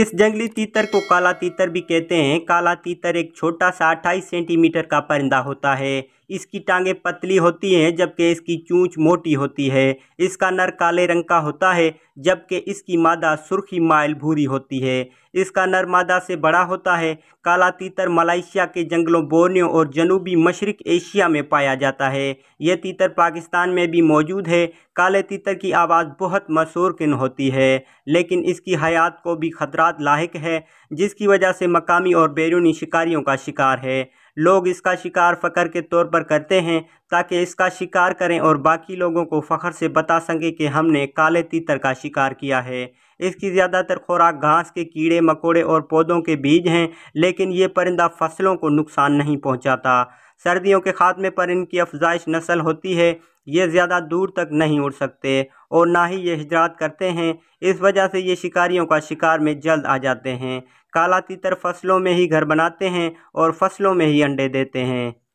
इस जंगली तीतर को काला तीतर भी कहते हैं काला तीतर एक छोटा सा अट्ठाईस सेंटीमीटर का परिंदा होता है इसकी टांगें पतली होती हैं जबकि इसकी चूँच मोटी होती है इसका नर काले रंग का होता है जबकि इसकी मादा सुर्खी माइल भूरी होती है इसका नर मादा से बड़ा होता है काला तीतर मलाइशिया के जंगलों बोर्नियो और जनूबी मशरक एशिया में पाया जाता है यह तीतर पाकिस्तान में भी मौजूद है काले तीतर की आवाज़ बहुत मशहूर किन होती है लेकिन इसकी हयात को भी ख़तरात लाक है जिसकी वजह से मकामी और बैरूनी शिकारियों का शिकार है लोग इसका शिकार फ़कर के तौर पर करते हैं ताकि इसका शिकार करें और बाकी लोगों को फ़खर से बता सकें कि हमने काले तीतर का शिकार किया है इसकी ज़्यादातर खुराक घास के कीड़े मकोड़े और पौधों के बीज हैं लेकिन ये परिंदा फसलों को नुकसान नहीं पहुँचाता सर्दियों के खात्मे पर इनकी अफजाइश नस्ल होती है ये ज़्यादा दूर तक नहीं उड़ सकते और ना ही ये हिजरात करते हैं इस वजह से ये शिकारियों का शिकार में जल्द आ जाते हैं काला तीतर फसलों में ही घर बनाते हैं और फसलों में ही अंडे देते हैं